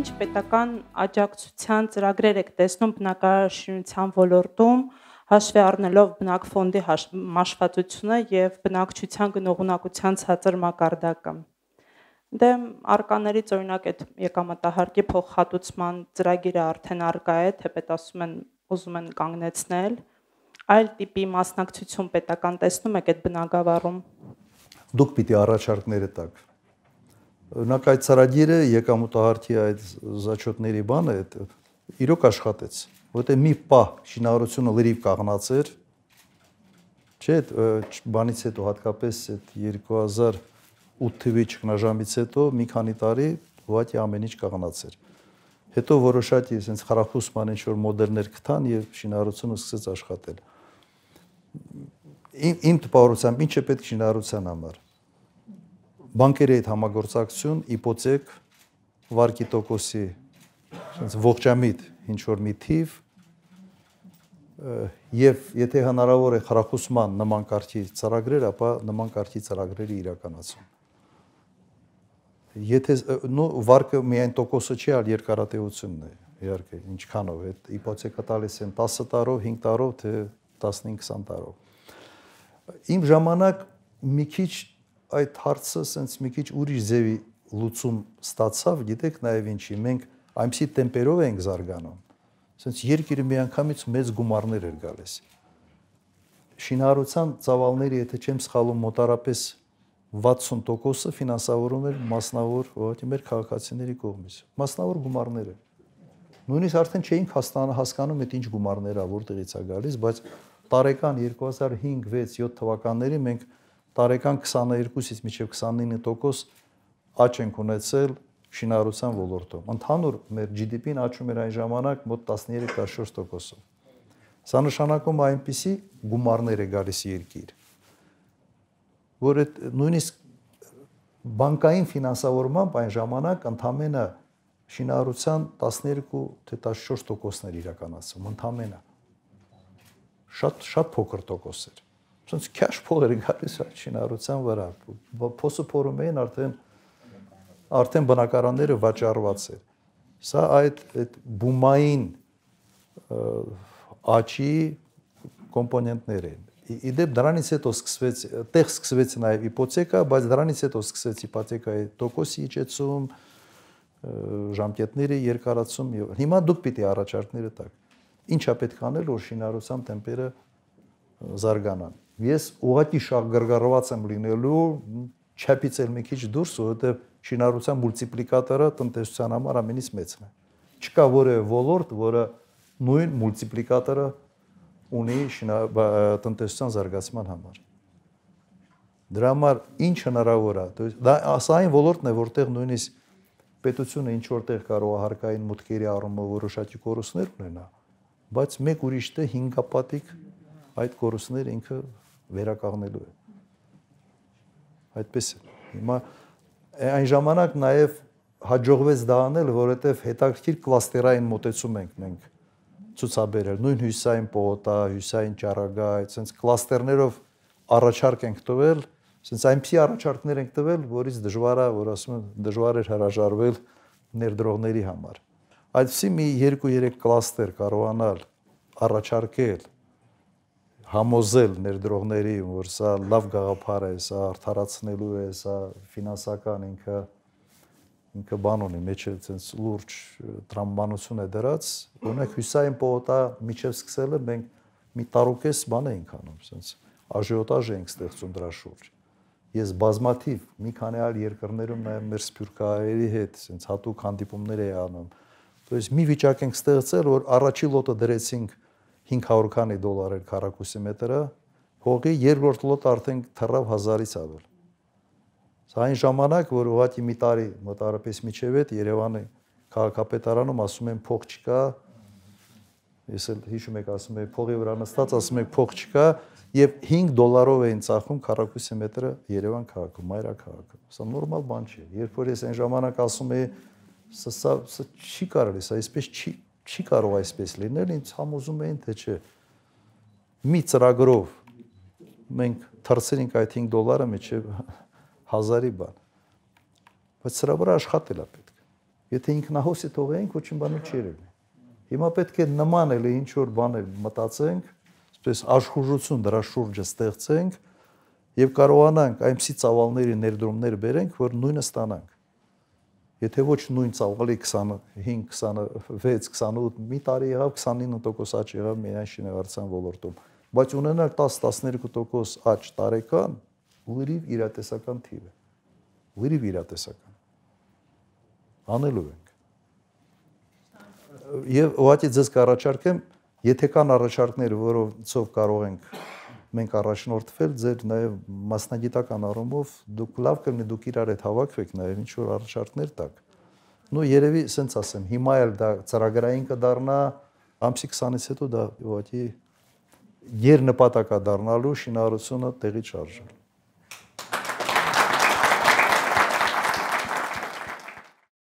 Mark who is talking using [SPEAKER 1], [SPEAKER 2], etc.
[SPEAKER 1] ինչ պետական աջակցության ծրագրեր եք տեսնում բնակարարաշինության ոլորտում, հաշվի առնելով բնակ ֆոնդի մաշվածությունը եւ բնակչության գնողունակության ցածր մակարդակը։ Դե արկաներից օրինակ այդ եկամտահարկի փոխհատուցման ծրագիրը արդեն արկա է, թեպետ ասում են ուզում են կանգնեցնել։ Այլ տիպի մասնակցություն պետական տեսնում եք այդ բնակավարում։ Դուք պիտի առաջարկները տաք Նակ այդ ծրագիրը եկամուտահարթի այդ զաչոտների բանը այդ իրոք աշխատեց, որտեղ մի պահ շինարարությունը լրիվ կաղնած էր։ Չէ, այդ բանից հետո հատկապես այդ 2008 թվականի ճգնաժամից հետո մի քանի տարի ուղղակի ամեն ինչ կաղնած էր։ Հետո որոշակի այսպես խարախուսման ինչ որ մոդելներ գտան եւ շինարարությունը սկսեց աշխատել։ Իմ իմ տպավորությամբ ինչը պետք շինարարության համար։ Իմ բանկերի հետ համագործակցություն იპոթեկ վարկի տոկոսի ասենց ողջամիտ ինչ որ մի թիվ եւ եթե հնարավոր է խրախուսման նման կարգի ծրագրեր, ապա նման կարգի ծրագրերի իրականացում։ Եթե նո վարկը միայն տոկոսը չի, այլ երկարատեությունն է, իհարկե, ինչքանով է իպոթեքա տալիս են 10 տարով, 5 տարով, թե 15-20 տարով։ Իմ ժամանակ մի քիչ այդ հարցը սենց մի քիչ ուրիշ ձևի լուծում ստացավ, գիտեք նաև ինչի, մենք այնպիսի տեմպերով ենք զարգանում, սենց երկիրը միանգամից մեծ գումարներ էր գալիս։ Շինարարության ծավալները, եթե չեմ սխալում, մոտարապես 60%-ը ֆինանսավորում էր մասնավոր, ոչ մեր քաղաքացիների կողմից։ Մասնավոր գումարները։ Նույնիսկ արդեն չէինք հասկանում այդ ինչ գումարներ է, որտեղից է գալիս, բայց տարեկան 2005, 6, 7 թվականների մենք տարեկան 22-ից մինչև 29% աճ ենք ունեցել շինարարության ոլորտում։ Ընդհանուր մեր GDP-ն աճում էր այն ժամանակ մոտ 13-14%-ով։ Սա նշանակում է այնպիսի գումարներ է գալիս երկիր, որ այդ նույնիսկ բանկային ֆինանսավորմամբ այն ժամանակ ընդամենը շինարարության 12 թե 14%-ներ իրականացում, ընդամենը։ Շատ շատ փոքր տոկոս էր։ Սոնց քաշ փողեր գալիս է շինարարության վրա։ Փոսը փորում էին արդեն արդեն բնակարանները վաճառված էր։ Սա այդ այդ բումային աճի կոմպոնենտներ են։ Իդեպ դրանից հետո սկսվեց տեղ սկսվեց նաև იპոթեկա, բայց դրանից հետո սկսեց იპոթեկայի տոկոսի իջեցում, ժամկետների երկարացում եւ հիմա դուք պիտի առաջարկները տաք։ Ինչա պետք անել, որ շինարարության տեմպերը զարգանան ես ուղղակի շահգրգռված եմ լինելու չափից էլ մի քիչ դուրս, որովհետև շինարարության մուլտիպլիկատորը տնտեսության համար ամենից մեծն է։ Չկա որևէ ոլորտ, որը նույն մուլտիպլիկատորը ունի տնտեսության զարգացման համար։ Դրա համար ինչ հնարավոր է, դա սա այն ոլորտն է, որտեղ նույնիսկ պետությունը ինչ որտեղ կարող է հարկային մտքերի առումով որոշակի կորուստներ ունենա, բայց մեկ ուրիշ տեղ հինգապատիկ այդ կորուստները ինքը վերակառնելու է։ Այդպես է։ Հիմա այն ժամանակ նաև հաջողվեց դա անել, որովհետև հետաքրքիր կլաստերային մոտեցում ենք մենք ցուցաբերել։ Նույն հյուսային պողոտա, հյուսային ճառագայ, այսպես կլաստերներով առաջարկ ենք տվել, ասենց այնպիսի առաջարկներ ենք տվել, որից դժվար է, որ ասում են դժվար էր հրաժարվել ներդրողների համար։ Այսպեսի մի 2-3 կլաստեր կարողանալ առաջարկել համոզել ներդրողների, որ սա լավ գաղափար է, սա արդարացնելու է, սա ֆինանսական ինքը ինքը բան ունի, մեջը ցենց լուրջ տրամաբանություն է դրած, օրինակ հյուսային պողոտա միջև սկսելը մենք մի տարուկես բան էինք անում, ցենց աժիոտաժ էինք ստեղծում դրա շուրջ։ Ես բազմաթիվ մի քանի այլ երկրներում նաև մեր սփյուռքահայերի հետ ցենց հատուկ հանդիպումներ էի անում։ То есть մի վիճակ ենք ստեղծել, որ առաջի լոտը դրեցինք 2019 500 քանի դոլար էր քառակուսի մետրը, հողի երկրորդ լոտ արդեն թռավ 1000-ից ավել։ Սա այն ժամանակ, որ ուղղակի մի տարի մոտարապես միջև այդ Երևանի քաղաքապետարանում ասում են փող չկա։ Ես էլ հիշում եք ասում են փողի վրա նստած ասում են փող չկա եւ 5 դոլարով էին ծախում քառակուսի մետրը Երևան քաղաքում, մայրաքաղաքում։ Սա նորմալ բան չի։ Երբ որ ես այն ժամանակ ասում էի, սա սա չի կարելի, սա այսպես չի չի կարող այսպես լինել, ինձ համոզում էին, թե չէ մի ծրագրով մենք թռցրինք այդ 5 դոլարը միջև 1000-ի բան։ Բայց սրա վրա աշխատել է պետք։ Եթե ինքնահոսի թողեինք, ոչինչ բան չի երևի։ Հիմա պետք է նման էլ ինչ որ բաներ մտածենք, այսպես աշխուժություն դրա շուրջը ստեղծենք եւ կարողանանք այնպիսի ծավալների ներդրումներ բերենք, որ նույնը ստանանք։ Եթե ոչ նույն ծավալի 25, 26, 28 մի տարի եղավ 29% աճ եղավ միայն շինարարության ոլորտում, բայց ունենալ 10-12% աճ տարեկան լրիվ իրատեսական թիվ է։ Լրիվ իրատեսական։ Անելու ենք։ Եվ ուղղակի ձեզ կառաջարկեմ, եթե կան առաջարկներ, որոնցով կարող ենք մենք առաջնորդվել ձեր նաև մասնագիտական առումով դուք լավ կլինի դուք իրար հետ հավաքվեք նաև ինչ որ առաջարկներ տակ։ Ну երևի սենց ասեմ, հիմա էլ դա ծրագրային կդառնա ամսի 20-ից հետո դա ուղղակի եր նպատակա դառնալու շինարարությունը տեղի չարժան։